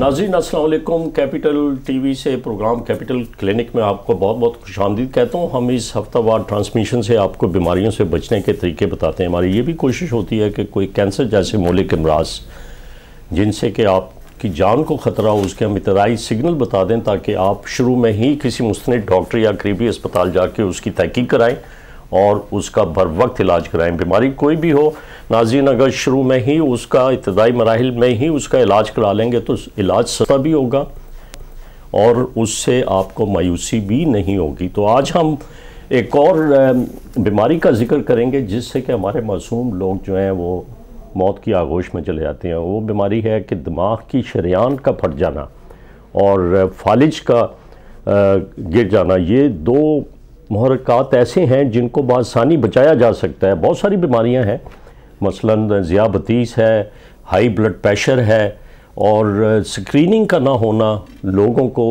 नाजीन असलकुम capital TV से प्रोग्राम कैपिटल क्लिनिक में आपको बहुत बहुत खुश आमदीद कहता हूँ हम इस हफ्तावार ट्रांसमिशन से आपको बीमारियों से बचने के तरीके बताते हैं हमारी ये भी कोशिश होती है कि कोई कैंसर जैसे मौलिक अमराज जिनसे कि आपकी जान को ख़तरा हो उसके हम इतराई सिग्नल बता दें ताकि आप शुरू में ही किसी मुस्तनद डॉक्टर या करीबी अस्पताल जाके उसकी तहकीक कराएँ और उसका बर वक्त इलाज कराएं बीमारी कोई भी हो नाजीन अगर शुरू में ही उसका इब्तदाई मराहल में ही उसका इलाज करा लेंगे तो इलाज सस्ता भी होगा और उससे आपको मायूसी भी नहीं होगी तो आज हम एक और बीमारी का जिक्र करेंगे जिससे कि हमारे मासूम लोग जो हैं वो मौत की आगोश में चले जाते हैं वो बीमारी है कि दिमाग की शरियान का फट जाना और फालिज का गिर जाना ये दो महरकत ऐसे हैं जिनको बसानी बचाया जा सकता है बहुत सारी बीमारियां हैं मसलन ज़ियाबतीस है हाई ब्लड प्रेशर है और स्क्रीनिंग का ना होना लोगों को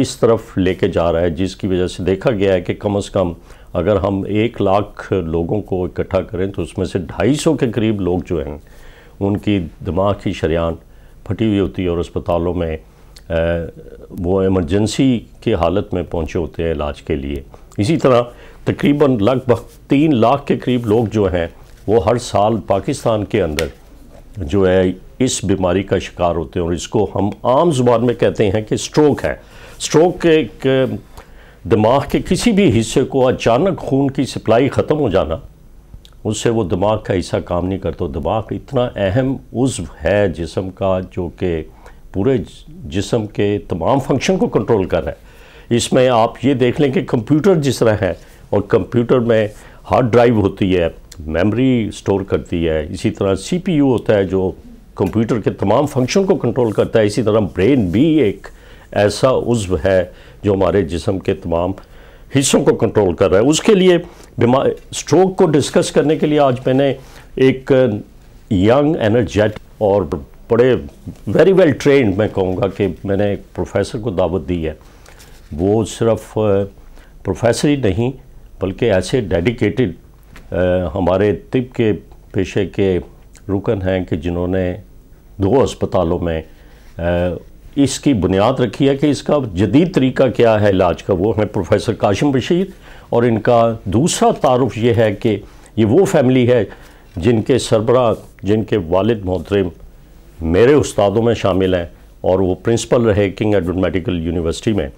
इस तरफ लेके जा रहा है जिसकी वजह से देखा गया है कि कम से कम अगर हम एक लाख लोगों को इकट्ठा करें तो उसमें से ढाई सौ के करीब लोग जो हैं उनकी दिमाग की शरियान फटी हुई होती है और अस्पतालों में वो इमरजेंसी की हालत में पहुँचे होते हैं इलाज के लिए इसी तरह तकरीबन लगभग तीन लाख के करीब लोग जो हैं वो हर साल पाकिस्तान के अंदर जो है इस बीमारी का शिकार होते हैं और इसको हम आम जुबान में कहते हैं कि स्ट्रोक है स्ट्रोक एक दिमाग के किसी भी हिस्से को अचानक खून की सप्लाई ख़त्म हो जाना उससे वो दिमाग का हिस्सा काम नहीं करता दिमाग इतना अहम उज्व है जिसम का जो कि पूरे जिसम के तमाम फंक्शन को कंट्रोल कर रहा है इसमें आप ये देख लें कि कंप्यूटर जिस तरह है और कंप्यूटर में हार्ड ड्राइव होती है मेमोरी स्टोर करती है इसी तरह सीपीयू होता है जो कंप्यूटर के तमाम फंक्शन को कंट्रोल करता है इसी तरह ब्रेन भी एक ऐसा उज्व है जो हमारे जिसम के तमाम हिस्सों को कंट्रोल कर रहा है उसके लिए बीमार स्ट्रोक को डिस्कस करने के लिए आज मैंने एक यंग एनर्जेट और बड़े वेरी वेल ट्रेन मैं कहूँगा कि मैंने एक प्रोफेसर को दावत दी है वो सिर्फ प्रोफेसर ही नहीं बल्कि ऐसे डेडिकेटेड हमारे तिब के पेशे के रुकन हैं कि जिन्होंने दो अस्पतालों में इसकी बुनियाद रखी है कि इसका जदीद तरीका क्या है इलाज का वो है प्रोफेसर काशिम बशीर और इनका दूसरा तारफ़ ये है कि ये वो फैमिली है जिनके सरबरा जिनके वालिद मोहतरम मेरे उस्तादों में शामिल हैं और वो प्रिंसिपल रहे किंग एडवर्ड मेडिकल यूनिवर्सिटी में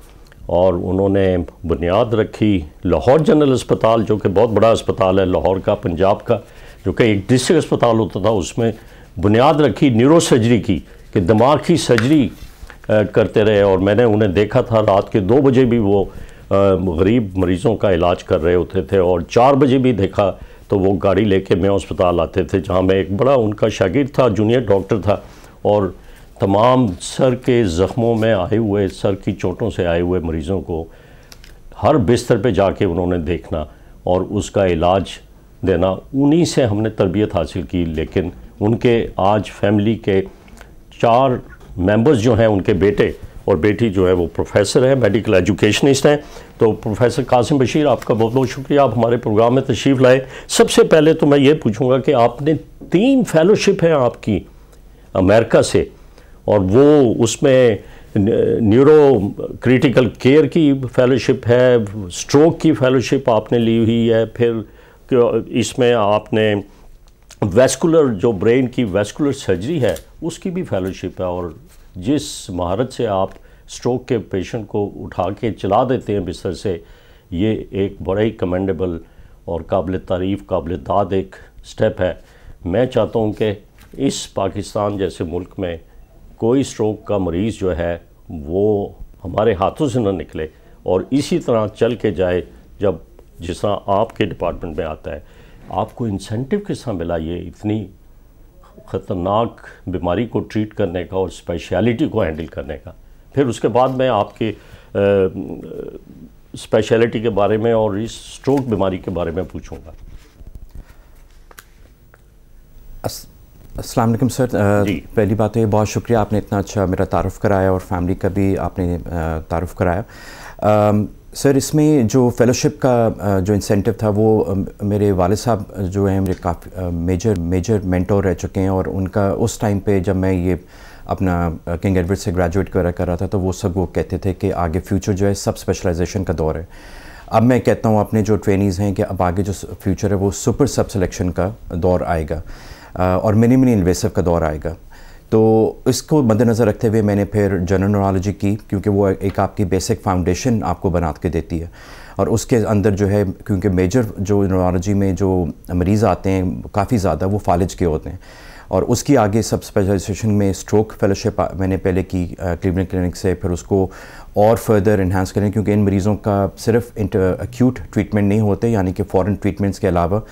और उन्होंने बुनियाद रखी लाहौर जनरल अस्पताल जो कि बहुत बड़ा अस्पताल है लाहौर का पंजाब का जो कि एक डिस्ट्रिक्ट अस्पताल होता था उसमें बुनियाद रखी न्यूरो सर्जरी की कि दिमाग की सर्जरी करते रहे और मैंने उन्हें देखा था रात के दो बजे भी वो गरीब मरीज़ों का इलाज कर रहे होते थे और चार बजे भी देखा तो वो गाड़ी लेके मैं अस्पताल आते थे जहाँ मैं एक बड़ा उनका शागिर था जूनियर डॉक्टर था और तमाम सर के ज़ख्मों में आए हुए सर की चोटों से आए हुए मरीज़ों को हर बिस्तर पे जाके उन्होंने देखना और उसका इलाज देना उन्हीं से हमने तरबियत हासिल की लेकिन उनके आज फैमिली के चार मेंबर्स जो हैं उनके बेटे और बेटी जो है वो प्रोफेसर हैं मेडिकल एजुकेशनिस्ट हैं तो प्रोफेसर कासिम बशीर आपका बहुत बहुत शुक्रिया आप हमारे प्रोग्राम में तशरीफ़ लाए सबसे पहले तो मैं ये पूछूंगा कि आपने तीन फेलोशिप हैं आपकी अमेरिका से और वो उसमें न्यूरो क्रिटिकल केयर की फेलोशिप है स्ट्रोक की फेलोशिप आपने ली हुई है फिर इसमें आपने वेस्कुलर जो ब्रेन की वेस्कुलर सर्जरी है उसकी भी फेलोशिप है और जिस महारत से आप स्ट्रोक के पेशेंट को उठा के चला देते हैं बिस्तर से ये एक बड़ा ही कमेंडेबल और काबिल तारीफ़ काबिल दाद एक स्टेप है मैं चाहता हूँ कि इस पाकिस्तान जैसे मुल्क में कोई स्ट्रोक का मरीज़ जो है वो हमारे हाथों से ना निकले और इसी तरह चल के जाए जब जिस तरह आपके डिपार्टमेंट में आता है आपको इंसेंटिव किस तरह मिला ये इतनी ख़तरनाक बीमारी को ट्रीट करने का और स्पेशलिटी को हैंडल करने का फिर उसके बाद मैं आपके स्पेशलिटी के बारे में और इस स्ट्रोक बीमारी के बारे में पूछूंगा असलम सर पहली बात तो ये बहुत शुक्रिया आपने इतना अच्छा मेरा तारफ़ कराया और फैमिली का भी आपने तारफ़ कराया सर इसमें जो फेलोशिप का जो इंसेंटिव था वो मेरे वाले साहब जो हैं मेरे काफ़ी मेजर मेजर मेंटोर रह चुके हैं और उनका उस टाइम पे जब मैं ये अपना किंग एडवर्ड से ग्रेजुएट कर कर रहा था तो वो सब वो कहते थे कि आगे फ्यूचर जो है सब स्पेशलाइजेशन का दौर है अब मैं कहता हूँ अपने जो ट्रेनिज़ हैं कि अब आगे जो फ्यूचर है वो सुपर सब सिलेक्शन का दौर आएगा और मिनी मिनी इन्वेसिव का दौर आएगा तो इसको मद्देनज़र रखते हुए मैंने फिर जनरल नोरालॉजी की क्योंकि वो एक आपकी बेसिक फाउंडेशन आपको बना के देती है और उसके अंदर जो है क्योंकि मेजर जो नोरालॉजी में जो मरीज़ आते हैं काफ़ी ज़्यादा वो फालिज के होते हैं और उसकी आगे सब स्पेशलाइजेशन में स्ट्रोक फेलोशिप मैंने पहले की क्लिनिक क्लिनिक से फिर उसको और फर्दर इन्हांस करें क्योंकि इन मरीज़ों का सिर्फ इंटर एक्यूट ट्रीटमेंट नहीं होते यानी कि फ़ॉरन ट्रीटमेंट्स के अलावा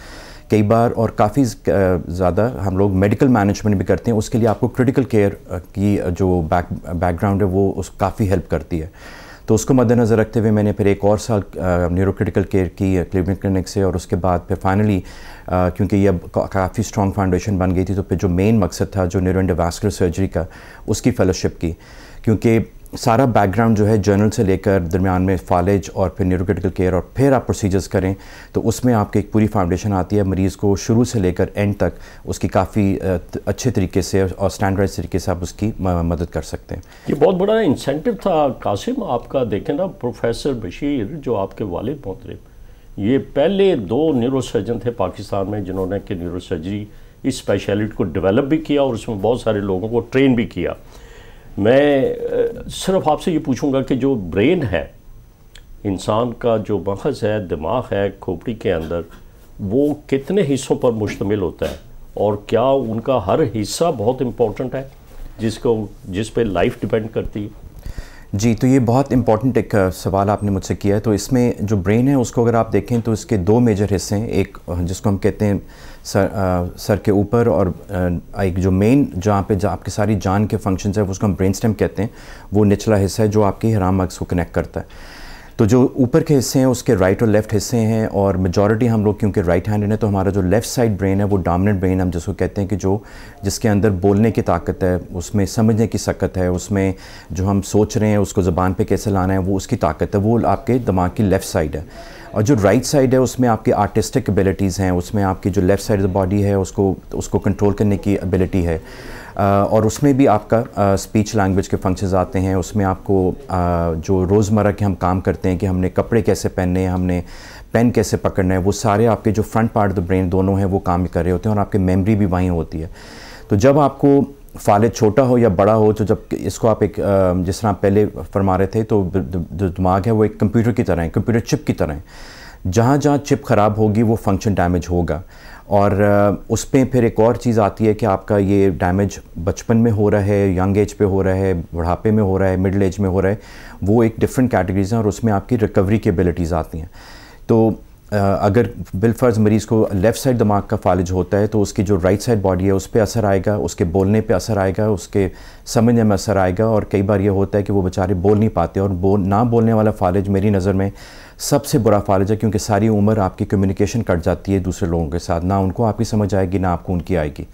कई बार और काफ़ी ज़्यादा हम लोग मेडिकल मैनेजमेंट भी करते हैं उसके लिए आपको क्रिटिकल केयर की जो बैक बैकग्राउंड है वो उस काफ़ी हेल्प करती है तो उसको मद्देनज़र रखते हुए मैंने फिर एक और साल न्यूरो क्रिटिकल केयर की क्लिनिक क्लिनिक से और उसके बाद फिर फाइनली क्योंकि ये काफ़ी स्ट्रॉन्ग फाउंडेशन बन गई थी तो फिर जो मेन मकसद था जो न्यूरो सर्जरी का उसकी फेलोशिप की क्योंकि सारा बैकग्राउंड जो है जर्नल से लेकर दरमियान में फॉलेज और फिर न्यूरोक्रिटिकल केयर और फिर आप प्रोसीजर्स करें तो उसमें आपकी एक पूरी फाउंडेशन आती है मरीज़ को शुरू से लेकर एंड तक उसकी काफ़ी अच्छे तरीके से और स्टैंडर्ड तरीके से आप उसकी मदद कर सकते हैं ये बहुत बड़ा इंसेंटिव था कासिम आपका देखें ना प्रोफेसर बशीर जो आपके वाल मोहतरे ये पहले दो न्यूरोसर्जन थे पाकिस्तान में जिन्होंने कि न्यूरोसर्जरी इस स्पेशलिटी को डेवलप भी किया और उसमें बहुत सारे लोगों को ट्रेन भी किया मैं सिर्फ आपसे ये पूछूंगा कि जो ब्रेन है इंसान का जो मखज़ है दिमाग है खोपड़ी के अंदर वो कितने हिस्सों पर मुश्तमिल होता है और क्या उनका हर हिस्सा बहुत इम्पोर्टेंट है जिसको जिस पे लाइफ डिपेंड करती है जी तो ये बहुत इंपॉर्टेंट एक सवाल आपने मुझसे किया है तो इसमें जो ब्रेन है उसको अगर आप देखें तो इसके दो मेजर हिस्से हैं एक जिसको हम कहते हैं सर आ, सर के ऊपर और आ, एक जो मेन जहाँ पे जा, आपके सारी जान के फंक्शंस है उसको हम ब्रेन स्टेम कहते हैं वो निचला हिस्सा है जो आपके हराम मग्स को कनेक्ट करता है तो जो ऊपर के हिस्से हैं उसके राइट और लेफ्ट हिस्से हैं और मेजॉरिटी हम लोग क्योंकि राइट हैंडेड हैं तो हमारा जो लेफ्ट साइड ब्रेन है वो डामिनेट ब्रेन हम जिसको कहते हैं कि जो जिसके अंदर बोलने की ताकत है उसमें समझने की सकत है उसमें जो हम सोच रहे हैं उसको ज़बान पर कैसे लाना है वो उसकी ताकत है वो आपके दिमाग की लेफ़्ट साइड है और जो राइट right साइड है उसमें आपकी आर्टिस्टिक एबिलिटीज़ हैं उसमें आपकी जो लेफ़्ट साइड बॉडी है उसको उसको कंट्रोल करने की एबिलिटी है और उसमें भी आपका स्पीच लैंग्वेज के फंक्शंस आते हैं उसमें आपको जो रोज़मर्रा के हम काम करते हैं कि हमने कपड़े कैसे पहनने हैं हमने पेन कैसे पकड़ना है वो सारे आपके जो front part of the brain दोनों हैं वो काम कर रहे होते हैं और आपकी मेमोरी भी वहीं होती है तो जब आपको फालिद छोटा हो या बड़ा हो तो जब इसको आप एक जिस तरह पहले फरमा रहे थे तो जो दिमाग है वो एक कंप्यूटर की तरह है कंप्यूटर चिप की तरह है जहाँ जहाँ चिप ख़राब होगी वो फंक्शन डैमेज होगा और उस पर फिर एक और चीज़ आती है कि आपका ये डैमेज बचपन में हो रहा है यंग एज पे हो रहा है बुढ़ापे में हो रहा है मिडिल एज में हो रहा है वो एक डिफरेंट कैटेगरीज हैं और उसमें आपकी रिकवरी केबिलिटीज़ आती हैं तो अगर बिलफर्ज मरीज़ को लेफ़्ट साइड दिमाग का फालिज होता है तो उसकी जो राइट साइड बॉडी है उस पर असर आएगा उसके बोलने पे असर आएगा उसके समझने में असर आएगा और कई बार ये होता है कि वो बेचारे बोल नहीं पाते और बोल ना बोलने वाला फालिज मेरी नज़र में सबसे बुरा फालिज है क्योंकि सारी उम्र आपकी कम्युनिकेशन कट जाती है दूसरे लोगों के साथ ना उनको आपकी समझ आएगी ना आपको उनकी आएगी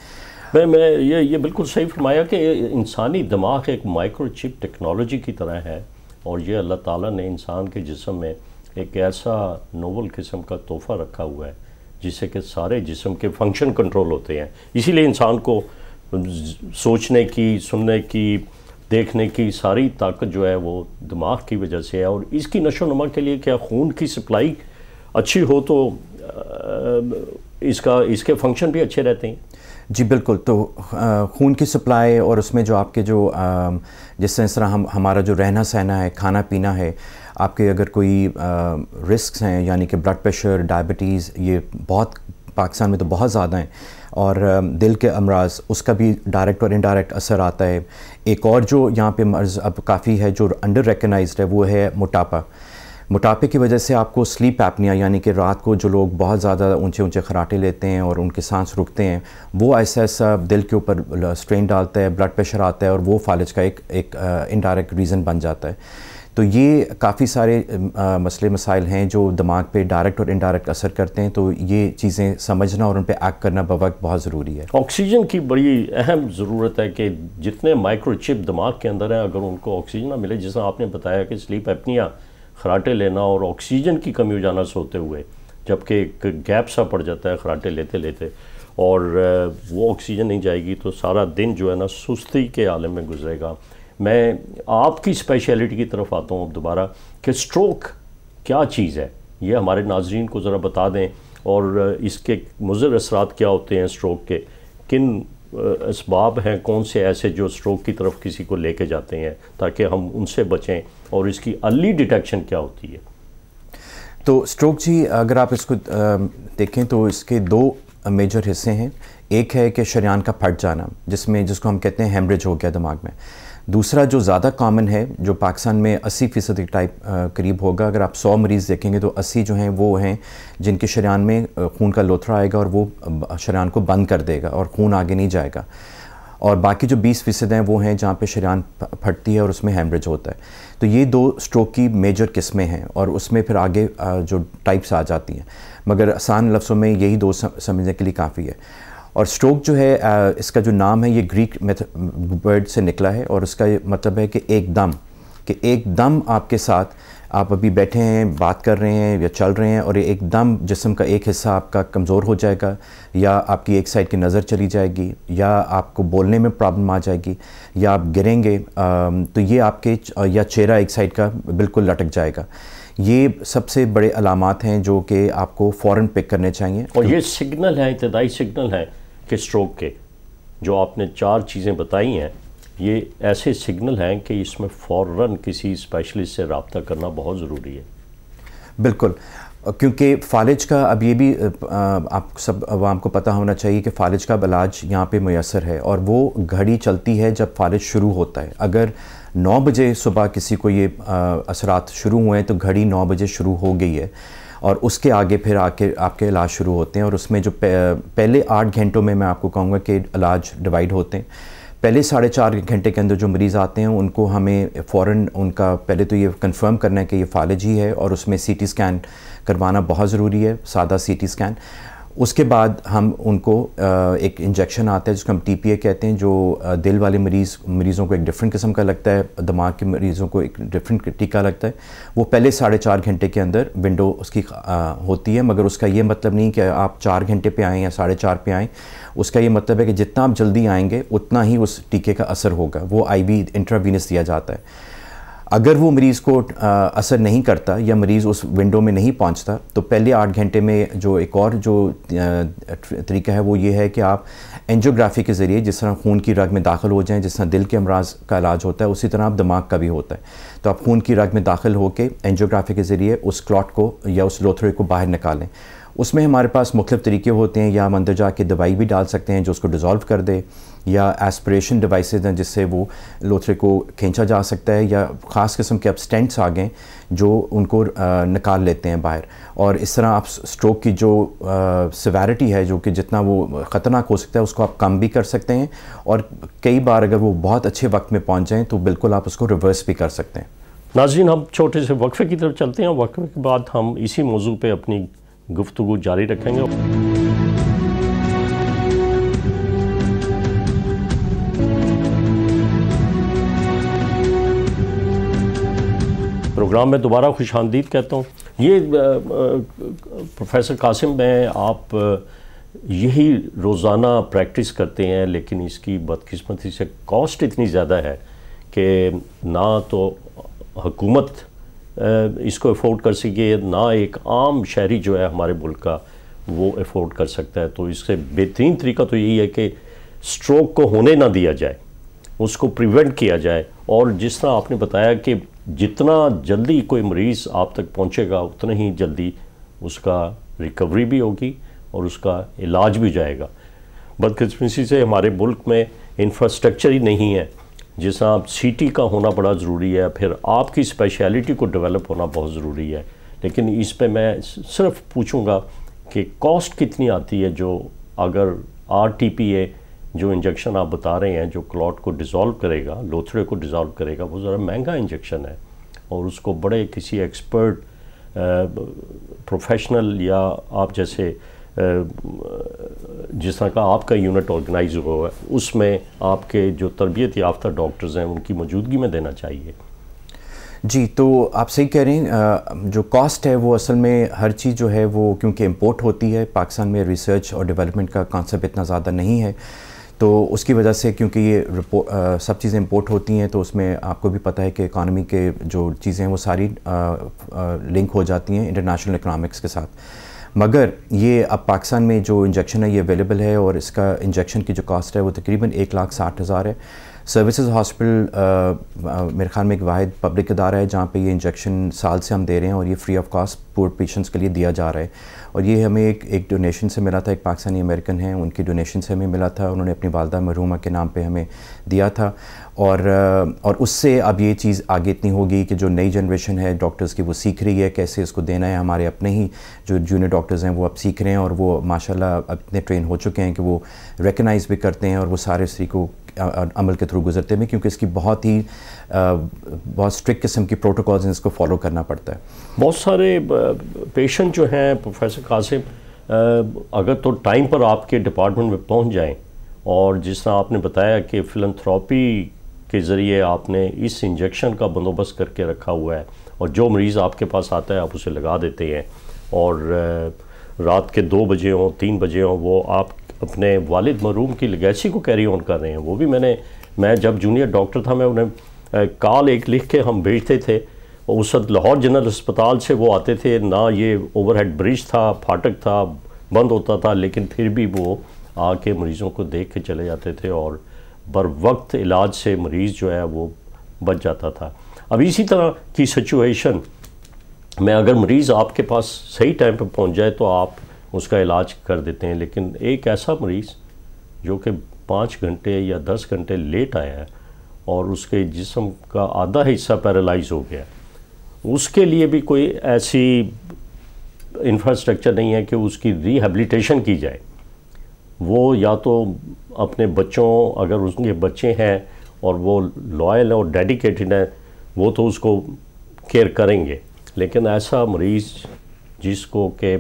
मैं मैं ये ये बिल्कुल सही फरमाया कि इंसानी दिमाग एक माइक्रोचिप टेक्नोलॉजी की तरह है और ये अल्लाह ताला ने इंसान के जिसम में एक ऐसा नोवल किस्म का तोहफा रखा हुआ है जिससे कि सारे जिसम के फंक्शन कंट्रोल होते हैं इसीलिए इंसान को सोचने की सुनने की देखने की सारी ताकत जो है वो दिमाग की वजह से है और इसकी नशो नमा के लिए क्या खून की सप्लाई अच्छी हो तो इसका इसके फंक्शन भी अच्छे रहते हैं जी बिल्कुल तो खून की सप्लाई और उसमें जो आपके जो जिस तरह हम हमारा जो रहना सहना है खाना पीना है आपके अगर कोई रिस्क हैं यानी कि ब्लड प्रेशर डायबिटीज़ ये बहुत पाकिस्तान में तो बहुत ज़्यादा हैं और दिल के अमराज उसका भी डायरेक्ट और इनडायरेक्ट असर आता है एक और जो यहाँ पे मर्ज अब काफ़ी है जो अंडर रिकगनाइज है वो है मोटापा मोटापे की वजह से आपको स्लीप एपनिया यानी कि रात को जो लोग बहुत ज़्यादा ऊंचे ऊंचे खराटे लेते हैं और उनके सांस रुकते हैं वो ऐसा ऐसा दिल के ऊपर स्ट्रेन डालता है ब्लड प्रेशर आता है और वो फालिज का एक एक इनडायरेक्ट रीज़न बन जाता है तो ये काफ़ी सारे आ, मसले मसाइल हैं जो दिमाग पे डायरेक्ट और इनडायरेक्ट असर करते हैं तो ये चीज़ें समझना और उन पर एक्ट करना बवक बहुत ज़रूरी है ऑक्सीजन की बड़ी अहम ज़रूरत है कि जितने माइक्रोचिप दिमाग के अंदर हैं अगर उनको ऑक्सीजन ना मिले जिसमें आपने बताया कि स्लीप अपनिया खराटे लेना और ऑक्सीजन की कमी हो जाना सोते हुए जबकि एक गैप सा पड़ जाता है खराटे लेते लेते और वो ऑक्सीजन नहीं जाएगी तो सारा दिन जो है ना सुस्ती के आलम में गुजरेगा मैं आपकी स्पेशलिटी की तरफ आता हूँ अब दोबारा कि स्ट्रोक क्या चीज़ है ये हमारे नाजरन को ज़रा बता दें और इसके मुजर असरात क्या होते हैं स्ट्रोक के किन इसबाब हैं कौन से ऐसे जो स्ट्रोक की तरफ किसी को लेके जाते हैं ताकि हम उनसे बचें और इसकी अर्ली डिटेक्शन क्या होती है तो स्ट्रोक जी अगर आप इसको देखें तो इसके दो मेजर हिस्से हैं एक है कि शरियान का फट जाना जिसमें जिसको हम कहते हैं हेमरेज हो गया दिमाग में दूसरा जो ज़्यादा कॉमन है जो पाकिस्तान में अस्सी फ़ीसद टाइप करीब होगा अगर आप सौ मरीज़ देखेंगे तो अस्सी जो हैं वो हैं जिनके शरियान में खून का लोथरा आएगा और वो शरियान को बंद कर देगा और खून आगे नहीं जाएगा और बाकी जो 20 फ़ीसद हैं वो हैं जहाँ पे शरियान फटती है और उसमें हेमरेज होता है तो ये दो स्ट्रोक की मेजर किस्में हैं और उसमें फिर आगे जो टाइप्स आ जाती हैं मगर आसान लफ्सों में यही दो समझने के लिए काफ़ी है और स्ट्रोक जो है इसका जो नाम है ये ग्रीक वर्ड से निकला है और उसका मतलब है कि एकदम कि एकदम आपके साथ आप अभी बैठे हैं बात कर रहे हैं या चल रहे हैं और ये एकदम जिसम का एक हिस्सा आपका कमज़ोर हो जाएगा या आपकी एक साइड की नज़र चली जाएगी या आपको बोलने में प्रॉब्लम आ जाएगी या आप गिरेंगे तो ये आपके या चेहरा एक साइड का बिल्कुल लटक जाएगा ये सबसे बड़े अलामत हैं जो कि आपको फ़ौर पिक करने चाहिए और ये सिग्नल है इब्तदाई सिग्नल है के स्ट्रोक के जो आपने चार चीज़ें बताई हैं ये ऐसे सिग्नल हैं कि इसमें फ़ौर किसी स्पेशलिस्ट से रबता करना बहुत ज़रूरी है बिल्कुल क्योंकि फालिज का अब ये भी आप सब आवाम को पता होना चाहिए कि फालिज का इलाज यहाँ पे मैसर है और वो घड़ी चलती है जब फालिज शुरू होता है अगर नौ बजे सुबह किसी को ये असरात शुरू हुए हैं तो घड़ी नौ बजे शुरू हो गई है और उसके आगे फिर आके आपके इलाज शुरू होते हैं और उसमें जो पहले आठ घंटों में मैं आपको कहूँगा कि इलाज डिवाइड होते हैं पहले साढ़े चार घंटे के अंदर जो मरीज़ आते हैं उनको हमें फ़ौर उनका पहले तो ये कंफर्म करना है कि ये फालज ही है और उसमें सी टी स्कैन करवाना बहुत ज़रूरी है सादा सी टी स्कैन उसके बाद हम उनको एक इंजेक्शन आता है जिसको हम टी कहते हैं जो दिल वाले मरीज़ मरीज़ों को एक डिफरेंट किस्म का लगता है दिमाग के मरीज़ों को एक डिफरेंट टीका लगता है वो पहले साढ़े चार घंटे के अंदर विंडो उसकी होती है मगर उसका ये मतलब नहीं कि आप चार घंटे पे आएँ या साढ़े चार पे आएँ उसका ये मतलब है कि जितना आप जल्दी आएँगे उतना ही उस टीके का असर होगा वो आई इंट्रावीनस दिया जाता है अगर वो मरीज़ को असर नहीं करता या मरीज़ उस विंडो में नहीं पहुंचता तो पहले आठ घंटे में जो एक और जो तरीका है वो ये है कि आप एंजियोग्राफी के ज़रिए जिस तरह खून की रग में दाखिल हो जाएं जिस तरह दिल के अमराज का इलाज होता है उसी तरह आप दिमाग का भी होता है तो आप खून की रग में दाखिल होकर एनजियोग्राफी के ज़रिए उस क्लॉट को या उस लोथरे को बाहर निकालें उसमें हमारे पास मुख्तु तरीके होते हैं या हम अंदर जाके दवाई भी डाल सकते हैं जो उसको डिज़ोल्व कर दे या एस्परेशन डिवाइस हैं जिससे वो लोथरे को खींचा जा सकता है या ख़ास किस्म के अपस्टेंट्स आ गए जो उनको निकाल लेते हैं बाहर और इस तरह आप स्ट्रोक की जो सिवेरिटी है जो कि जितना वो ख़तरनाक हो सकता है उसको आप कम भी कर सकते हैं और कई बार अगर वो बहुत अच्छे वक्त में पहुँच जाएँ तो बिल्कुल आप उसको रिवर्स भी कर सकते हैं नाजीन हम छोटे से वक्फे की तरफ चलते हैं वक्फे के बाद हम इसी मौजू पर अपनी गुफ्तु जारी रखेंगे प्रोग्राम में दोबारा खुश आमदीद कहता हूँ ये प्रोफेसर कासिम मैं आप यही रोज़ाना प्रैक्टिस करते हैं लेकिन इसकी बदकिस्मती से कॉस्ट इतनी ज़्यादा है कि ना तो हुकूमत इसको अफोर्ड कर सके ना एक आम शहरी जो है हमारे मुल्क का वो अफोर्ड कर सकता है तो इससे बेहतरीन तरीका तो यही है कि स्ट्रोक को होने ना दिया जाए उसको प्रिवेंट किया जाए और जिस तरह आपने बताया कि जितना जल्दी कोई मरीज़ आप तक पहुंचेगा उतना ही जल्दी उसका रिकवरी भी होगी और उसका इलाज भी जाएगा बदकिस्मती से हमारे मुल्क में इंफ्रास्ट्रक्चर ही नहीं है जिस आप सी का होना बड़ा ज़रूरी है फिर आपकी स्पेशलिटी को डेवलप होना बहुत ज़रूरी है लेकिन इस पर मैं सिर्फ पूछूंगा कि कॉस्ट कितनी आती है जो अगर आर टी पी ए जो इंजेक्शन आप बता रहे हैं जो क्लॉट को डिज़ोल्व करेगा लोथड़े को डिज़ोल्व करेगा वो ज़रा महंगा इंजेक्शन है और उसको बड़े किसी एक्सपर्ट प्रोफेशनल या आप जैसे जिस तरह का आपका यूनिट ऑर्गेनाइज हुआ है उसमें आपके जो तरबियत याफ्ता डॉक्टर्स हैं उनकी मौजूदगी में देना चाहिए जी तो आप सही कह रहे हैं जो कॉस्ट है वो असल में हर चीज़ जो है वो क्योंकि इम्पोर्ट होती है पाकिस्तान में रिसर्च और डेवलपमेंट का कॉन्सेप्ट इतना ज़्यादा नहीं है तो उसकी वजह से क्योंकि ये आ, सब चीज़ें इम्पोर्ट होती हैं तो उसमें आपको भी पता है कि इकानमी के जो चीज़ें हैं वो सारी आ, आ, लिंक हो जाती हैं इंटरनेशनल इकनॉमिक्स के साथ मगर ये अब पाकिस्तान में जो इंजेक्शन है ये अवेलेबल है और इसका इंजेक्शन की जो कॉस्ट है वो तकरीबन एक लाख साठ हज़ार है सर्विसेज हॉस्पिटल मेरे ख्याल में एक वाद पब्लिक अदारा है जहाँ पे ये इंजेक्शन साल से हम दे रहे हैं और ये free of cost poor patients के लिए दिया जा रहा है और ये हमें एक एक डोनेशन से मिला था एक पाकिस्तानी अमेरिकन हैं उनकी डोनेशन से हमें मिला था उन्होंने अपनी वालदा मरहूमा के नाम पे हमें दिया था और और उससे अब ये चीज़ आगे इतनी होगी कि जो नई जनरेशन है डॉक्टर्स की वो सीख रही है कैसे इसको देना है हमारे अपने ही जो जूनियर डॉक्टर्स हैं वो अब सीख रहे हैं और वो माशाल्लाह अब इतने ट्रेन हो चुके हैं कि वो रिकगनाइज़ भी करते हैं और वो सारे को अमल के थ्रू गुजरते में क्योंकि इसकी बहुत ही बहुत स्ट्रिक्ट किस्म की प्रोटोकॉल्स हैं इसको फॉलो करना पड़ता है बहुत सारे पेशेंट जो हैं प्रोफेसर कासिम अगर तो टाइम पर आपके डिपार्टमेंट में पहुंच जाएं और जिस तरह आपने बताया कि फिलंथ्रॉपी के ज़रिए आपने इस इंजेक्शन का बंदोबस्त करके रखा हुआ है और जो मरीज़ आपके पास आता है आप उसे लगा देते हैं और रात के दो बजे हों तीन बजे हों वो आप अपने वालिद मरूम की लगैसी को कैरी ऑन कर रहे हैं वो भी मैंने मैं जब जूनियर डॉक्टर था मैं उन्हें कॉल एक लिख के हम भेजते थे उस वक्त लाहौर जनरल अस्पताल से वो आते थे ना ये ओवरहेड ब्रिज था फाटक था बंद होता था लेकिन फिर भी वो आके मरीज़ों को देख के चले जाते थे और बर वक्त इलाज से मरीज़ जो है वो बच जाता था अब इसी तरह की सिचुएशन में अगर मरीज़ आपके पास सही टाइम पर पहुंच जाए तो आप उसका इलाज कर देते हैं लेकिन एक ऐसा मरीज़ जो कि पाँच घंटे या दस घंटे लेट आया है और उसके जिसम का आधा हिस्सा पैरालाइज हो गया उसके लिए भी कोई ऐसी इंफ्रास्ट्रक्चर नहीं है कि उसकी रिहेबिलिटेशन की जाए वो या तो अपने बच्चों अगर उसके बच्चे हैं और वो लॉयल हैं और डेडिकेटेड हैं वो तो उसको केयर करेंगे लेकिन ऐसा मरीज़ जिसको के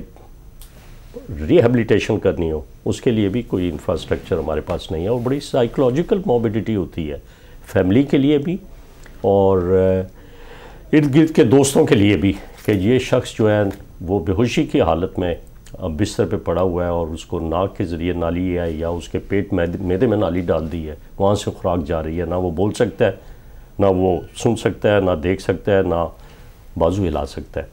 रिहेबलीटेशन करनी हो उसके लिए भी कोई इंफ्रास्ट्रक्चर हमारे पास नहीं है और बड़ी साइकोलॉजिकल मोबिडिटी होती है फैमिली के लिए भी और इर्द गिर्द के दोस्तों के लिए भी कि ये शख्स जो है वो बेहोशी की हालत में बिस्तर पे पड़ा हुआ है और उसको नाक के ज़रिए नाली है या उसके पेट मैदे में नाली डाल दी है वहाँ से खुराक जा रही है ना वो बोल सकता है ना वो सुन सकता है ना देख सकता है ना बाजू हिला सकता है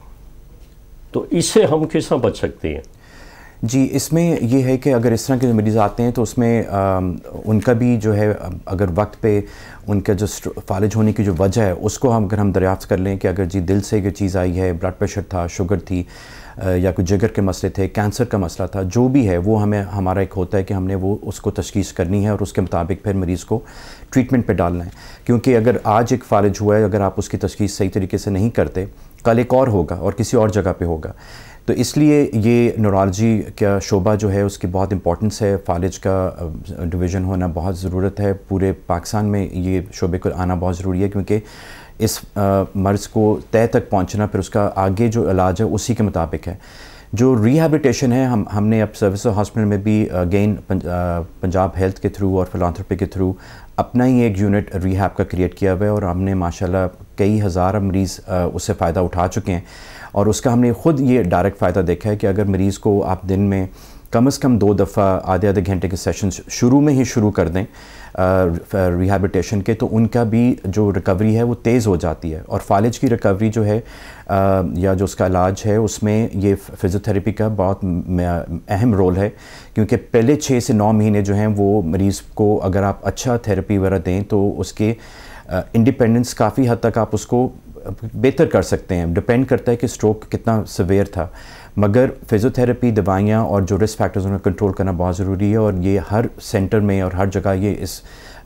तो इससे हम किस तरह बच सकते हैं जी इसमें ये है कि अगर इस तरह के मरीज़ आते हैं तो उसमें आ, उनका भी जो है अगर वक्त पे उनका जो फालिज होने की जो वजह है उसको हम अगर हम दरियाफ़्त कर लें कि अगर जी दिल से ये चीज़ आई है ब्लड प्रेशर था शुगर थी या कुछ जिगर के मसले थे कैंसर का मसला था जो भी है वो हमें हमारा एक होता है कि हमने वो उसको तशखीस करनी है और उसके मुताबिक फिर मरीज़ को ट्रीटमेंट पर डालना है क्योंकि अगर आज एक फालिज हुआ है अगर आप उसकी तशखीस सही तरीके से नहीं करते कल एक और होगा और किसी और जगह पर होगा तो इसलिए ये नोरालजी का शोबा जो है उसकी बहुत इंपॉर्टेंस है फालिज का डिवीज़न होना बहुत ज़रूरत है पूरे पाकिस्तान में ये शोबे को आना बहुत ज़रूरी है क्योंकि इस मर्ज़ को तय तक पहुंचना फिर उसका आगे जो इलाज है उसी के मुताबिक है जो रिहेबिलिटेशन है हम हमने अब सर्विस हॉस्पिटल में भी अगेन पंजाब हेल्थ के थ्रू और फिलानथ्रपी के थ्रू अपना ही एक यूनिट रिहैब का क्रिएट किया हुआ है और हमने माशाल्लाह कई हज़ार मरीज़ उससे फ़ायदा उठा चुके हैं और उसका हमने ख़ुद ये डायरेक्ट फ़ायदा देखा है कि अगर मरीज़ को आप दिन में कम से कम दो दफ़ा आधे आधे घंटे के सेशंस शुरू में ही शुरू कर दें रिहैबिटेशन के तो उनका भी जो रिकवरी है वो तेज़ हो जाती है और फालिज की रिकवरी जो है आ, या जो उसका इलाज है उसमें ये फिज़ियोथेरेपी का बहुत अहम रोल है क्योंकि पहले छः से नौ महीने जो हैं वो मरीज़ को अगर आप अच्छा थेरेपी वगैरह दें तो उसके इंडिपेंडेंस काफ़ी हद तक आप उसको बेहतर कर सकते हैं डिपेंड करता है कि स्ट्रोक कितना सवेयर था मगर फिज़ियोथेरेपी दवाइयाँ और जो रिस्क फैक्टर्स उन्हें कंट्रोल करना बहुत ज़रूरी है और ये हर सेंटर में और हर जगह ये इस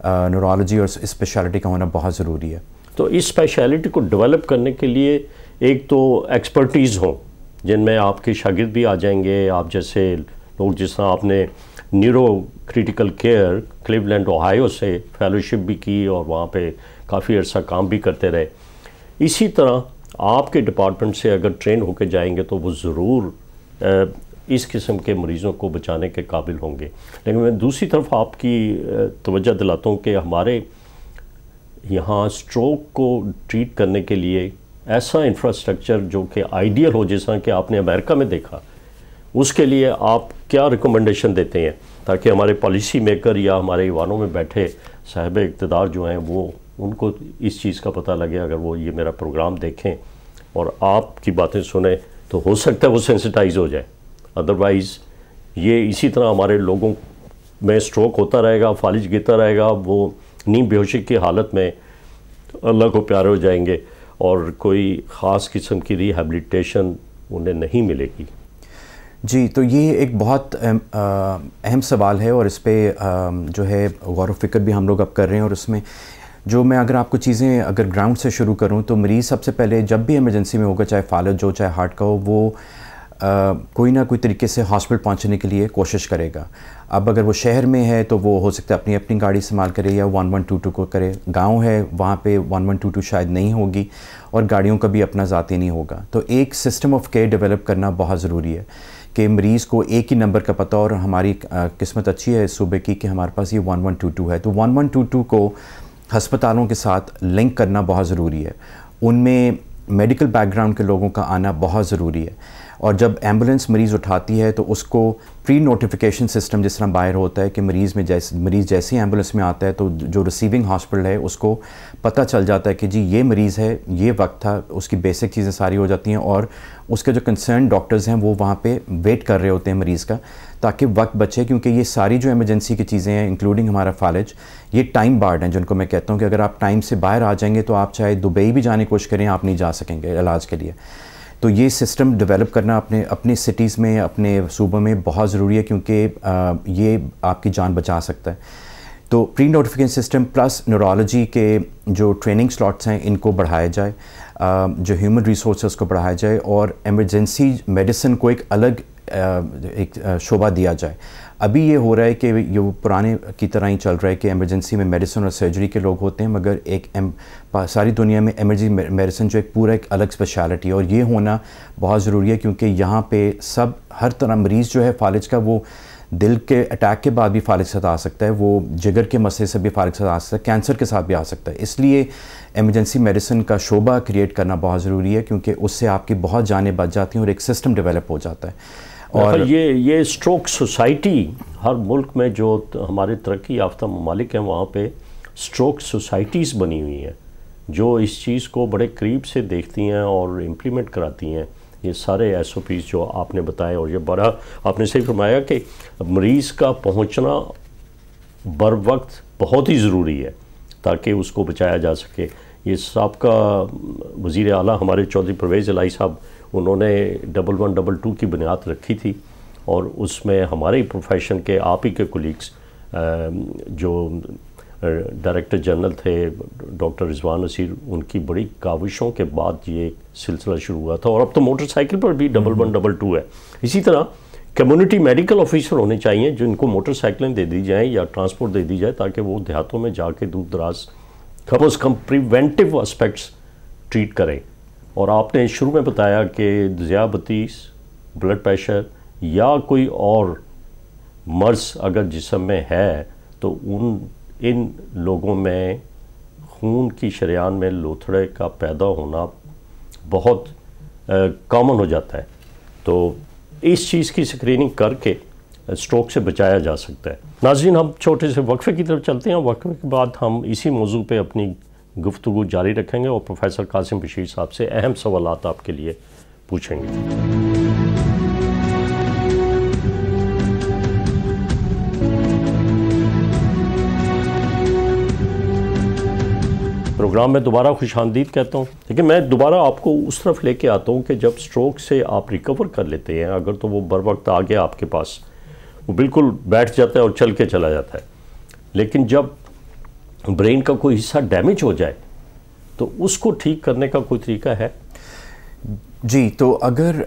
न्यूरोलॉजी और स्पेशलिटी का होना बहुत ज़रूरी है तो इस स्पेशलिटी को डेवलप करने के लिए एक तो एक्सपर्टीज़ हो जिनमें आपके शागिद भी आ जाएंगे आप जैसे लोग जिस तरह आपने neuro critical care Cleveland Ohio से फेलोशिप भी की और वहाँ पे काफ़ी अर्सा काम भी करते रहे इसी तरह आपके डिपार्टमेंट से अगर ट्रेन होकर जाएंगे तो वो ज़रूर इस किस्म के मरीज़ों को बचाने के काबिल होंगे लेकिन मैं दूसरी तरफ आपकी तवज्जो दिलाता हूँ कि हमारे यहाँ स्ट्रोक को ट्रीट करने के लिए ऐसा इंफ्रास्ट्रक्चर जो कि आइडियल हो जैसा कि आपने अमेरिका में देखा उसके लिए आप क्या रिकमेंडेशन देते हैं ताकि हमारे पॉलिसी मेकर या हमारे ईवानों में बैठे साहब इकतदार जो हैं वो उनको इस चीज़ का पता लगे अगर वो ये मेरा प्रोग्राम देखें और आपकी बातें सुने तो हो सकता है वो सेंसिटाइज हो जाए अदरवाइज़ ये इसी तरह हमारे लोगों में स्ट्रोक होता रहेगा फालिज गिरता रहेगा वो नीम बेहोशी की हालत में अल्लाह को प्यारे हो जाएंगे और कोई ख़ास किस्म की रिहेबलीटेशन उन्हें नहीं मिलेगी जी तो ये एक बहुत अहम सवाल है और इस पर जो है गौर फिक्र भी हम लोग अब कर रहे हैं और उसमें जो मैं अगर आपको चीज़ें अगर ग्राउंड से शुरू करूं तो मरीज़ सबसे पहले जब भी इमरजेंसी में होगा चाहे फालत हो चाहे हार्ट का हो वो Uh, कोई ना कोई तरीके से हॉस्पिटल पहुंचने के लिए कोशिश करेगा अब अगर वो शहर में है तो वो हो सकता है अपनी अपनी गाड़ी इस्तेमाल करे या वन वन टू टू को करे गांव है वहाँ पे वन वन टू टू शायद नहीं होगी और गाड़ियों का भी अपना ज़ाती नहीं होगा तो एक सिस्टम ऑफ केयर डेवलप करना बहुत ज़रूरी है कि मरीज़ को एक ही नंबर का पता और हमारी किस्मत अच्छी है सूबे की कि हमारे पास ये वन वन टू टू है तो वन वन टू टू को हस्पतालों के साथ लिंक करना बहुत ज़रूरी है उनमें मेडिकल बैकग्राउंड के लोगों का आना बहुत ज़रूरी है और जब एम्बुलेंस मरीज़ उठाती है तो उसको प्री नोटिफिकेशन सिस्टम जिस तरह बाहर होता है कि मरीज़ में जैसे मरीज़ जैसे ही एम्बुलेंस में आता है तो जो रिसीविंग हॉस्पिटल है उसको पता चल जाता है कि जी ये मरीज़ है ये वक्त था उसकी बेसिक चीज़ें सारी हो जाती हैं और उसके जो कंसर्न डॉक्टर्स हैं वो वहाँ पर वेट कर रहे होते हैं मरीज़ का ताकि वक्त बचे क्योंकि ये सारी जो एमरजेंसी की चीज़ें हैं इंक्लूडिंग हमारा फालिज ये टाइम बार्ड हैं जिनको मैं कहता हूँ कि अगर आप टाइम से बाहर आ जाएंगे तो आप चाहे दुबई भी जाने की कोशिश करें आप नहीं जा सकेंगे इलाज के लिए तो ये सिस्टम डेवलप करना अपने अपने सिटीज़ में अपने सूबे में बहुत ज़रूरी है क्योंकि ये आपकी जान बचा सकता है तो pre notification system plus neurology के जो ट्रेनिंग स्लॉट्स हैं इनको बढ़ाया जाए जो ह्यूमन रिसोर्स को बढ़ाया जाए और एमरजेंसी मेडिसिन को एक अलग एक शोभा दिया जाए अभी ये हो रहा है कि ये पुराने की तरह ही चल रहा है कि एमरजेंसी में मेडिसिन और सर्जरी के लोग होते हैं मगर एक एम सारी दुनिया में एमरजेंसी मेडिसिन जो एक पूरा एक अलग स्पेशलिटी है और ये होना बहुत ज़रूरी है क्योंकि यहाँ पे सब हर तरह मरीज़ जो है फालिज का वो दिल के अटैक के बाद भी फालिज साथ आ सकता है वो जिगर के मसले से भी फालिज साथ आ सकता है कैंसर के साथ भी आ सकता है इसलिए एमरजेंसी मेडिसिन का शोबा क्रिएट करना बहुत ज़रूरी है क्योंकि उससे आपकी बहुत जानें बच जाती हैं और एक सिस्टम डेवलप हो जाता है और ये ये स्ट्रोक सोसाइटी हर मुल्क में जो हमारे तरक्की याफ्ता ममालिक हैं वहाँ पे स्ट्रोक सोसाइटीज़ बनी हुई हैं जो इस चीज़ को बड़े करीब से देखती हैं और इम्प्लीमेंट कराती हैं ये सारे एस ओ पीज़ जो आपने बताए और ये बड़ा आपने सही फरमाया कि मरीज़ का पहुँचना बर वक्त बहुत ही ज़रूरी है ताकि उसको बचाया जा सके ये सबका वज़ी अली हमारे चौधरी परवेज़ अलाई साहब उन्होंने डबल वन डबल टू की बुनियाद रखी थी और उसमें हमारे ही प्रोफेशन के आप ही के कुलीग्स जो डायरेक्टर जनरल थे डॉक्टर रिजवान नसीर उनकी बड़ी काविशों के बाद ये सिलसिला शुरू हुआ था और अब तो मोटरसाइकिल पर भी डबल वन डबल टू है इसी तरह कम्युनिटी मेडिकल ऑफिसर होने चाहिए जिनको मोटरसाइकिलें दे दी जाएँ या ट्रांसपोर्ट दे दी जाए ताकि वो देहातों में जाके दूर दराज कम अज़ कम प्रिवेंटिव आस्पेक्ट्स ट्रीट करें और आपने शुरू में बताया कि ज़ियाबतीस ब्लड प्रेशर या कोई और मर्स अगर जिसम में है तो उन इन लोगों में खून की शरियान में लोथड़े का पैदा होना बहुत कॉमन हो जाता है तो इस चीज़ की स्क्रीनिंग करके स्ट्रोक से बचाया जा सकता है नाजीन हम छोटे से वक्फे की तरफ चलते हैं वक्फे के बाद हम इसी मौजू पे अपनी गुफ्तु जारी रखेंगे और प्रोफेसर कासिम बशीर साहब से अहम सवाल आपके लिए पूछेंगे प्रोग्राम में दोबारा खुश आमदीद कहता हूँ लेकिन मैं दोबारा आपको उस तरफ लेके आता हूँ कि जब स्ट्रोक से आप रिकवर कर लेते हैं अगर तो वो बर वक्त आ गया आपके पास वो बिल्कुल बैठ जाता है और चल के चला जाता है लेकिन जब ब्रेन का कोई हिस्सा डैमेज हो जाए तो उसको ठीक करने का कोई तरीका है जी तो अगर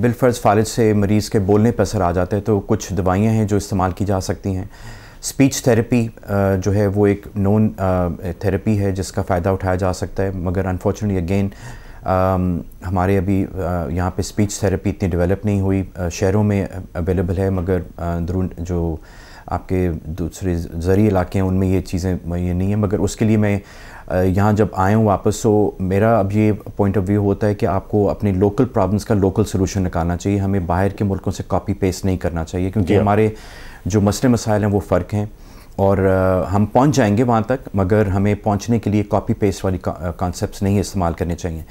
बिलफर्ज फालिज से मरीज़ के बोलने पर असर आ जाता है तो कुछ दवाइयाँ हैं जो इस्तेमाल की जा सकती हैं स्पीच थेरेपी जो है वो एक नॉन थेरेपी है जिसका फ़ायदा उठाया जा सकता है मगर अनफॉर्चुनेटली अगेन हमारे अभी यहाँ पे स्पीच थेरेपी इतनी डेवलप नहीं हुई शहरों में अवेलेबल है मगर अंदरून जो आपके दूसरे ज़री इलाके हैं उनमें ये चीज़ें ये नहीं है मगर उसके लिए मैं यहाँ जब आया हूँ वापस तो मेरा अब ये पॉइंट ऑफ व्यू होता है कि आपको अपने लोकल प्रॉब्लम्स का लोकल सोलूशन निकालना चाहिए हमें बाहर के मुल्कों से कॉपी पेस्ट नहीं करना चाहिए क्योंकि हमारे जो मसले मसाइल हैं वो फ़र्क हैं और हम पहुंच जाएंगे वहाँ तक मगर हमें पहुंचने के लिए कॉपी पेस्ट वाली कॉन्सेप्ट्स नहीं इस्तेमाल करने चाहिए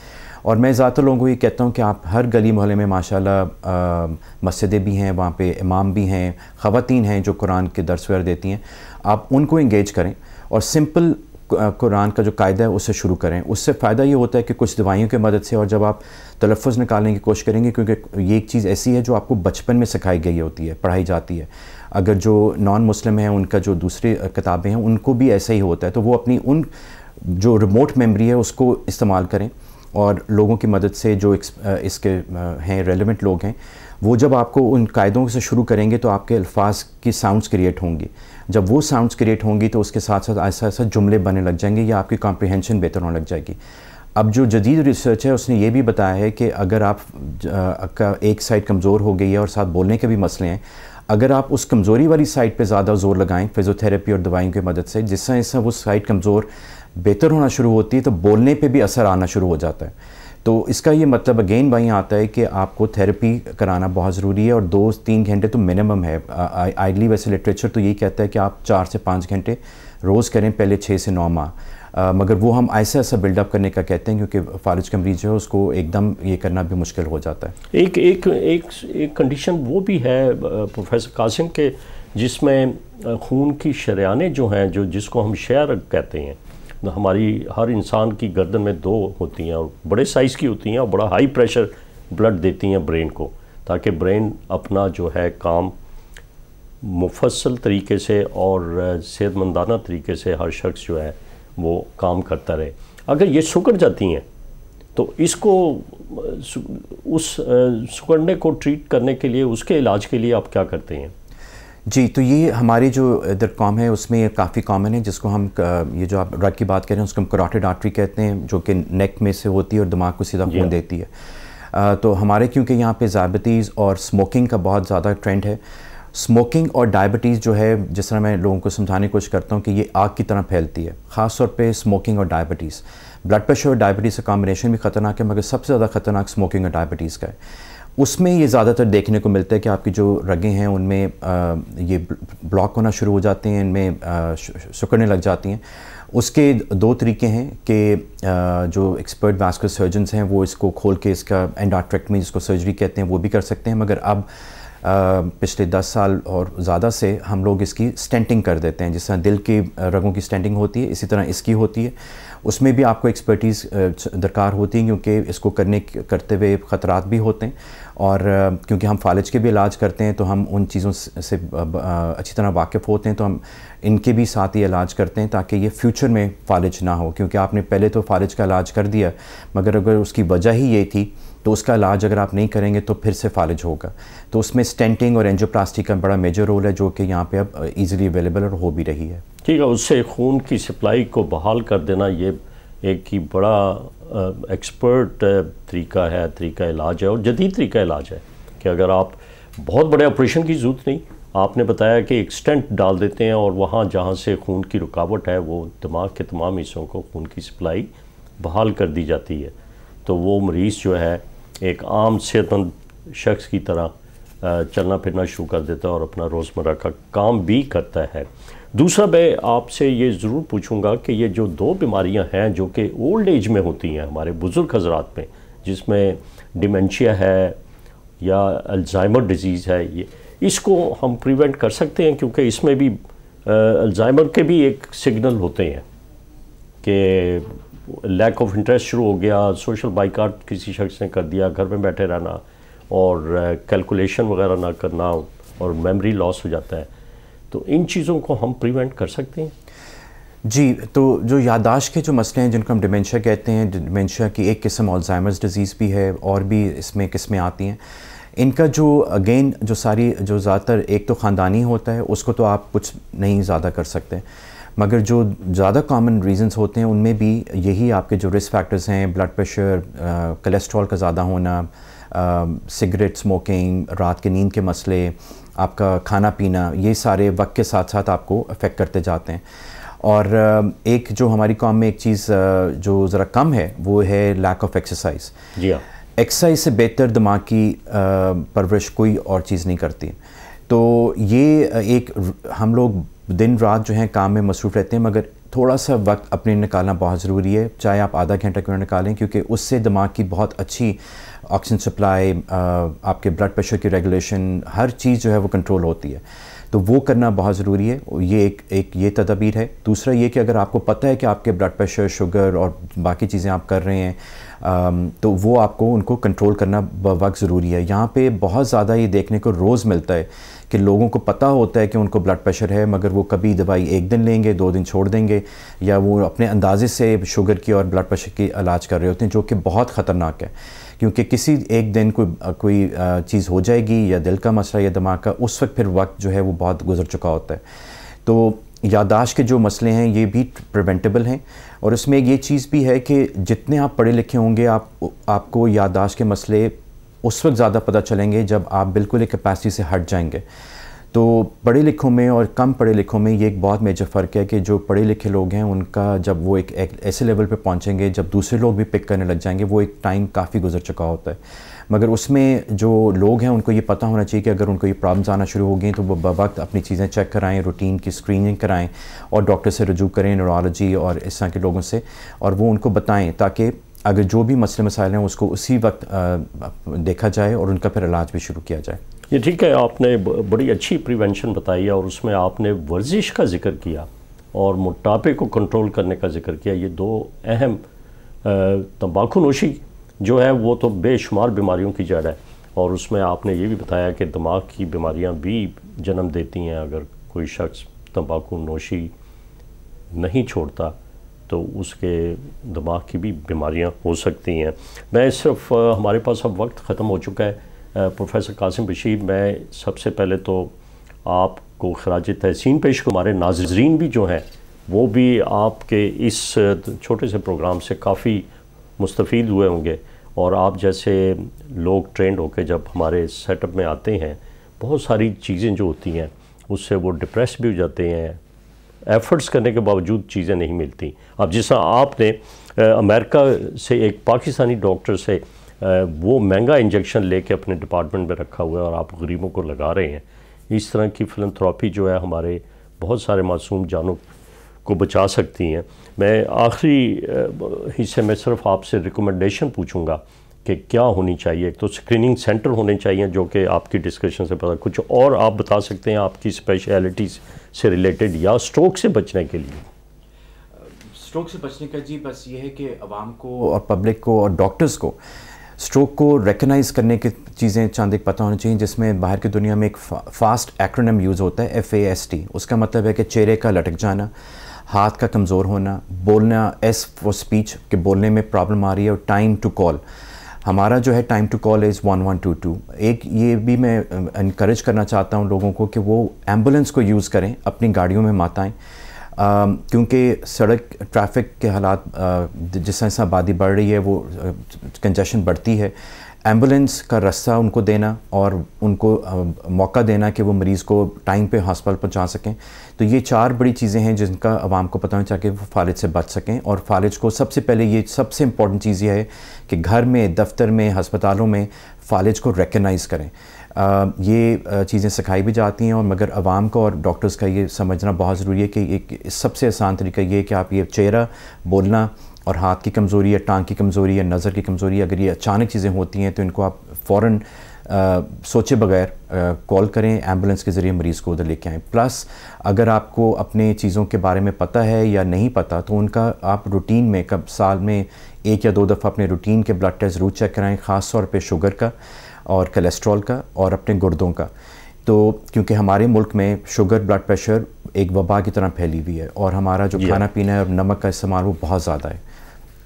और मैं ज़्यादातर लोगों को ये कहता हूँ कि आप हर गली मोहल्ले में माशाल्लाह मस्जिदें भी हैं वहाँ पे इमाम भी हैं ख़वान हैं जो कुरान के दरस वर देती हैं आप उनको इंगेज करें और सिंपल कुरान का जो कायदा है उससे शुरू करें उससे फ़ायदा ये होता है कि कुछ दवाइयों की मदद से और जब आप तलफ़ निकालने की कोशिश करेंगे क्योंकि ये एक चीज़ ऐसी है जो आपको बचपन में सिखाई गई होती है पढ़ाई जाती है अगर जो नॉन मुस्लिम हैं उनका जो दूसरी किताबें हैं उनको भी ऐसा ही होता है तो वो अपनी उन जो रिमोट मेमोरी है उसको इस्तेमाल करें और लोगों की मदद से जो इसके हैं रेलिवेंट लोग हैं वो जब आपको उन कायदों से शुरू करेंगे तो आपके अल्फाज की साउंड्स क्रिएट होंगी जब वो साउंड्स क्रिएट होंगी तो उसके साथ साथ ऐसा ऐसा जुमले बने लग जाएंगे या आपकी कॉम्प्रिहेंशन बेहतर होने लग जाएगी अब जो जदीद रिसर्च है उसने ये भी बताया है कि अगर आप का एक साइड कमज़ोर हो गई है और साथ बोलने के भी मसले हैं अगर आप उस कमज़ोरी वाली साइड पे ज़्यादा जोर लगाएं फिजियोथेरेपी और दवाइयों की मदद से जिस तरह वो साइड कमज़ोर बेहतर होना शुरू होती है तो बोलने पे भी असर आना शुरू हो जाता है तो इसका ये मतलब अगेन वहीं आता है कि आपको थेरेपी कराना बहुत ज़रूरी है और दो तीन घंटे तो मिनिमम है आइडली वैसे लिटरेचर तो यही कहता है कि आप चार से पाँच घंटे रोज़ करें पहले छः से नौ माह मगर वो हम ऐसा ऐसा बिल्डअप करने का कहते हैं क्योंकि फारिज का मरीज जो है उसको एकदम ये करना भी मुश्किल हो जाता है एक एक एक एक कंडीशन वो भी है प्रोफेसर कासिम के जिसमें खून की शरियाने जो हैं जो जिसको हम शेयर कहते हैं हमारी हर इंसान की गर्दन में दो होती हैं और बड़े साइज़ की होती हैं और बड़ा हाई प्रेशर ब्लड देती हैं ब्रेन को ताकि ब्रेन अपना जो है काम मुफसल तरीके से और सेहतमंदाना तरीके से हर शख्स जो है वो काम करता रहे अगर ये सुकड़ जाती हैं तो इसको उस सुकड़ने को ट्रीट करने के लिए उसके इलाज के लिए आप क्या करते हैं जी तो ये हमारी जो इधर कॉम है उसमें काफ़ी कॉमन है जिसको हम ये जो आप ड्रग की बात कर रहे हैं उसको हम कराटे आर्टरी कहते हैं जो कि नेक में से होती है और दिमाग को सीधा खून देती है आ, तो हमारे क्योंकि यहाँ पे ज़ाबतीज़ और स्मोकिंग का बहुत ज़्यादा ट्रेंड है स्मोकिंग और डायबिटीज़ जो है जिस तरह मैं लोगों को समझाने की कोशिश करता हूँ कि ये आग की तरह फैलती है ख़ास तौर पर स्मोकिंग और डायबिटीज़ ब्लड प्रेशर और डायबिटीज़ का कॉम्बिनेशन भी ख़तरनाक है मगर सबसे ज़्यादा ख़तरनाक स्मोकिंग और डायबिटीज़ का है उसमें ये ज़्यादातर देखने को मिलता है कि आपकी जो रगें हैं उनमें ये ब्लॉक होना शुरू हो जाते हैं इनमें सुकड़ने लग जाती हैं उसके दो तरीके हैं कि जो एक्सपर्ट वास्कुलर सर्जनस हैं वो इसको खोल के इसका में जिसको सर्जरी कहते हैं वो भी कर सकते हैं मगर अब पिछले 10 साल और ज़्यादा से हम लोग इसकी स्टेंटिंग कर देते हैं जिस तरह दिल की रगों की स्टेंटिंग होती है इसी तरह इसकी होती है उसमें भी आपको एक्सपर्टीज़ दरकार होती है क्योंकि इसको करने करते हुए ख़तरात भी होते हैं और क्योंकि हम फालिज के भी इलाज करते हैं तो हम उन चीज़ों से अच्छी तरह वाकिफ़ होते हैं तो हम इनके भी साथ ही इलाज करते हैं ताकि ये फ्यूचर में फालिज ना हो क्योंकि आपने पहले तो फालिज का इलाज कर दिया मगर अगर उसकी वजह ही ये थी तो उसका इलाज अगर आप नहीं करेंगे तो फिर से फालिज होगा तो उसमें स्टेंटिंग और एंजियोप्लास्टी का बड़ा मेजर रोल है जो कि यहाँ पे अब इजीली अवेलेबल और हो भी रही है ठीक है उससे खून की सप्लाई को बहाल कर देना ये एक ही बड़ा एक्सपर्ट तरीका है तरीका इलाज है और जदीद तरीका इलाज है कि अगर आप बहुत बड़े ऑपरेशन की ज़रूरत नहीं आपने बताया कि एक स्टेंट डाल देते हैं और वहाँ जहाँ से खून की रुकावट है वो दिमाग के तमाम हिस्सों को खून की सप्लाई बहाल कर दी जाती है तो वो मरीज़ जो है एक आम सेहतमंद शख्स की तरह चलना फिरना शुरू कर देता है और अपना रोज़मर्रा का काम भी करता है दूसरा मैं आपसे ये ज़रूर पूछूंगा कि ये जो दो बीमारियां हैं जो कि ओल्ड एज में होती हैं हमारे बुज़ुर्ग हजरात में जिसमें डिमेंशिया है या अल्ज़ाइमर डिज़ीज़ है ये इसको हम प्रिवेंट कर सकते हैं क्योंकि इसमें भी अल्ज़ाइमर के भी एक सिग्नल होते हैं कि लैक ऑफ इंटरेस्ट शुरू हो गया सोशल बाइकाट किसी शख्स ने कर दिया घर में बैठे रहना और कैलकुलेशन वगैरह ना करना और मेमोरी लॉस हो जाता है तो इन चीज़ों को हम प्रिवेंट कर सकते हैं जी तो जो याददाश्त के जो मसले हैं जिनको हम डिमेंशिया कहते हैं डिमेंशिया की एक किस्म अल्जाइमर्स डिजीज़ भी है और भी इसमें किस्में आती हैं इनका जो अगेन जो सारी जो ज़्यादातर एक तो ख़ानदानी होता है उसको तो आप कुछ नहीं ज़्यादा कर सकते मगर जो ज़्यादा कॉमन रीज़न्स होते हैं उनमें भी यही आपके जो रिस्क फैक्टर्स हैं ब्लड प्रेशर कोलेस्ट्रॉल का ज़्यादा होना सिगरेट स्मोकिंग रात के नींद के मसले आपका खाना पीना ये सारे वक्त के साथ साथ आपको अफेक्ट करते जाते हैं और एक जो हमारी कॉम में एक चीज़ जो ज़रा कम है वो है लैक ऑफ एक्सरसाइज जी हाँ एक्सरसाइज से बेहतर दिमाग की परवरिश कोई और चीज़ नहीं करती तो ये एक हम लोग दिन रात जो है काम में मसरूफ़ रहते हैं मगर थोड़ा सा वक्त अपने निकालना बहुत ज़रूरी है चाहे आप आधा घंटा क्यों निकालें क्योंकि उससे दिमाग की बहुत अच्छी ऑक्सीजन सप्लाई आपके ब्लड प्रेशर की रेगुलेशन हर चीज़ जो है वो कंट्रोल होती है तो वो करना बहुत ज़रूरी है ये एक एक ये तदाबीर है दूसरा ये कि अगर आपको पता है कि आपके ब्लड प्रेशर शुगर और बाकी चीज़ें आप कर रहे हैं तो वो आपको उनको कंट्रोल करना वक्त ज़रूरी है यहाँ पे बहुत ज़्यादा ये देखने को रोज़ मिलता है कि लोगों को पता होता है कि उनको ब्लड प्रेशर है मगर वो कभी दवाई एक दिन लेंगे दो दिन छोड़ देंगे या वो अपने अंदाजे से शुगर की और ब्लड प्रेशर की इलाज कर रहे होते हैं जो कि बहुत ख़तरनाक है क्योंकि किसी एक दिन कोई कोई चीज़ हो जाएगी या दिल का मसला या दिमाग का उस वक्त फिर वक्त जो है वो बहुत गुजर चुका होता है तो यादाश के जो मसले हैं ये भी प्रिवेंटेबल हैं और इसमें ये चीज़ भी है कि जितने आप पढ़े लिखे होंगे आप आपको यादाश के मसले उस वक्त ज़्यादा पता चलेंगे जब आप बिल्कुल एक कैपेसिटी से हट जाएंगे तो पढ़े लिखों में और कम पढ़े लिखों में ये एक बहुत मेजर फ़र्क है कि जो पढ़े लिखे लोग हैं उनका जब वो एक, ऐसे लेवल पे पहुँचेंगे जब दूसरे लोग भी पिक करने लग जाएंगे वो एक टाइम काफ़ी गुजर चुका होता है मगर उसमें जो लोग हैं उनको ये पता होना चाहिए कि अगर उनको ये प्रॉब्लम्स आना शुरू हो गई तो वो बवक्त अपनी चीज़ें चेक कराएं रूटीन की स्क्रीनिंग कराएं और डॉक्टर से रजू करें न्यूरोलॉजी और इस तरह के लोगों से और वो उनको बताएं ताकि अगर जो भी मसले मसाइल हैं उसको उसी वक्त देखा जाए और उनका फिर इलाज भी शुरू किया जाए ये ठीक है आपने बड़ी अच्छी प्रिवेंशन बताई और उसमें आपने वर्जिश का जिक्र किया और मोटापे को कंट्रोल करने का जिक्र किया ये दो अहम तंबाकू नोशी जो है वो तो बेशुमार बीमारियों की जड़ है और उसमें आपने ये भी बताया कि दिमाग की बीमारियां भी जन्म देती हैं अगर कोई शख्स तंबाकू नोशी नहीं छोड़ता तो उसके दिमाग की भी बीमारियां हो सकती हैं मैं सिर्फ हमारे पास अब वक्त ख़त्म हो चुका है प्रोफेसर कासिम बशीर मैं सबसे पहले तो आपको खराज तहसीन पेश हमारे नाजरीन भी जो हैं वो भी आपके इस छोटे से प्रोग्राम से काफ़ी मुस्तफ़ हुए होंगे और आप जैसे लोग ट्रेंड होकर जब हमारे सेटअप में आते हैं बहुत सारी चीज़ें जो होती हैं उससे वो डिप्रेस भी हो जाते हैं एफ़र्ट्स करने के बावजूद चीज़ें नहीं मिलती अब जिस आपने अमेरिका से एक पाकिस्तानी डॉक्टर से वो महंगा इंजेक्शन लेके अपने डिपार्टमेंट में रखा हुआ है और आप गरीबों को लगा रहे हैं इस तरह की फिलंथ्रापी जो है हमारे बहुत सारे मासूम जानों को बचा सकती हैं मैं आखिरी हिस्से में सिर्फ आपसे रिकमेंडेशन पूछूंगा कि क्या होनी चाहिए तो स्क्रीनिंग सेंटर होने चाहिए जो कि आपकी डिस्कशन से पता कुछ और आप बता सकते हैं आपकी स्पेशलिटीज़ से रिलेटेड या स्ट्रोक से बचने के लिए स्ट्रोक से बचने का जी बस ये है कि आवाम को और पब्लिक को और डॉक्टर्स को स्ट्रोक को रिकगनाइज़ करने की चीज़ें चांद एक पता होनी चाहिए जिसमें बाहर की दुनिया में एक फा, फास्ट एक्रोनम यूज़ होता है एफ ए एस टी उसका मतलब है कि चेहरे का लटक जाना हाथ का कमज़ोर होना बोलना एस फॉर स्पीच के बोलने में प्रॉब्लम आ रही है और टाइम टू कॉल हमारा जो है time to call is one one two two एक ये भी मैं इनक्रेज करना चाहता हूँ लोगों को कि वो एम्बुलेंस को यूज़ करें अपनी गाड़ियों में माताएँ क्योंकि सड़क ट्रैफिक के हालात जिस तरह से आबादी बढ़ रही है वो कंजेशन बढ़ती है एम्बुलेंस का रास्ता उनको देना और उनको आ, मौका देना कि वो मरीज़ को टाइम पे हॉस्पिटल पहुंचा सकें तो ये चार बड़ी चीज़ें हैं जिनका आवाम को पता होना चाहिए वो फालिज से बच सकें और फालिज को सबसे पहले ये सबसे इम्पॉर्टेंट चीज़ यह है कि घर में दफ्तर में हस्पतालों में फालिज को रिकगनाइज़ करें आ, ये चीज़ें सिखाई भी जाती हैं और मगर आवाम को और डॉक्टर्स का ये समझना बहुत ज़रूरी है कि एक सबसे आसान तरीका ये है कि आप ये चेहरा बोलना और हाथ की कमज़ोरी या टांग की कमज़ोरी या नज़र की कमज़ोरी अगर ये अचानक चीज़ें होती हैं तो इनको आप फ़ौर सोचे बगैर कॉल करें एम्बुलेंस के ज़रिए मरीज़ को उधर लेके आएँ प्लस अगर आपको अपने चीज़ों के बारे में पता है या नहीं पता तो उनका आप रूटीन में कब साल में एक या दो दफ़ा अपने रूटीन के ब्लड टेस्ट ज़रूर चेक कराएँ ख़ास तौर पर शुगर का और कोलेस्ट्रॉल का और अपने गुर्दों का तो क्योंकि हमारे मुल्क में शुगर ब्लड प्रेशर एक वबा की तरह फैली हुई है और हमारा जो खाना पीना है और नमक का इस्तेमाल वो बहुत ज़्यादा है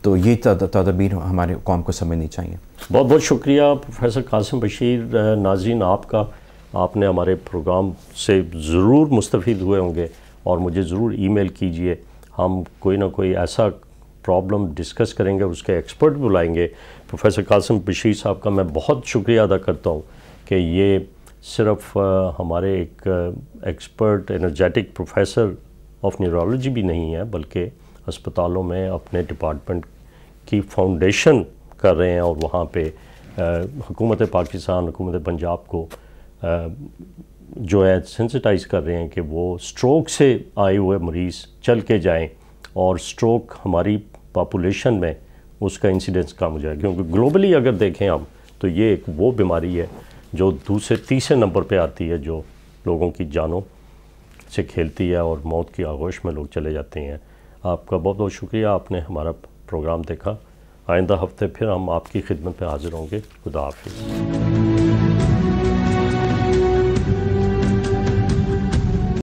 तो ये तदाबीर हमारे कौम को समझनी चाहिए बहुत बहुत शुक्रिया प्रोफेसर कासिम बशीर नाजीन आपका आपने हमारे प्रोग्राम से ज़रूर मुस्तफ़ हुए होंगे और मुझे ज़रूर ईमेल कीजिए हम कोई ना कोई ऐसा प्रॉब्लम डिस्कस करेंगे उसके एक्सपर्ट बुलाएंगे प्रोफेसर कासिम बशीर साहब का मैं बहुत शुक्रिया अदा करता हूँ कि ये सिर्फ हमारे एक expert energetic professor of neurology भी नहीं है बल्कि अस्पतालों में अपने डिपार्टमेंट की फाउंडेशन कर रहे हैं और वहाँ पे हुकूमत पाकिस्तान हुकूमत पंजाब को आ, जो है सेंसिटाइज कर रहे हैं कि वो स्ट्रोक से आए हुए मरीज़ चल के जाएँ और स्ट्रोक हमारी पापोलेशन में उसका इंसिडेंस कम हो जाए क्योंकि ग्लोबली अगर देखें हम तो ये एक वो बीमारी है जो दूसरे तीसरे नंबर पे आती है जो लोगों की जानों से खेलती है और मौत की आगोश में लोग चले जाते हैं आपका बहुत बहुत शुक्रिया आपने हमारा प्रोग्राम देखा आइंदा हफ्ते फिर हम आपकी खिदमत में हाजिर होंगे खुदा हाफिज़